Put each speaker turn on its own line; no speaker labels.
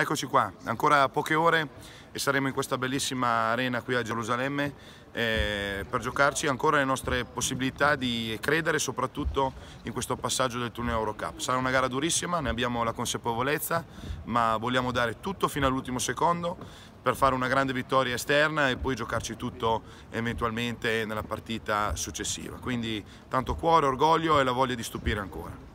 Eccoci qua, ancora poche ore e saremo in questa bellissima arena qui a Gerusalemme eh, per giocarci ancora le nostre possibilità di credere soprattutto in questo passaggio del turno Eurocup. Sarà una gara durissima, ne abbiamo la consapevolezza, ma vogliamo dare tutto fino all'ultimo secondo per fare una grande vittoria esterna e poi giocarci tutto eventualmente nella partita successiva. Quindi tanto cuore, orgoglio e la voglia di stupire ancora.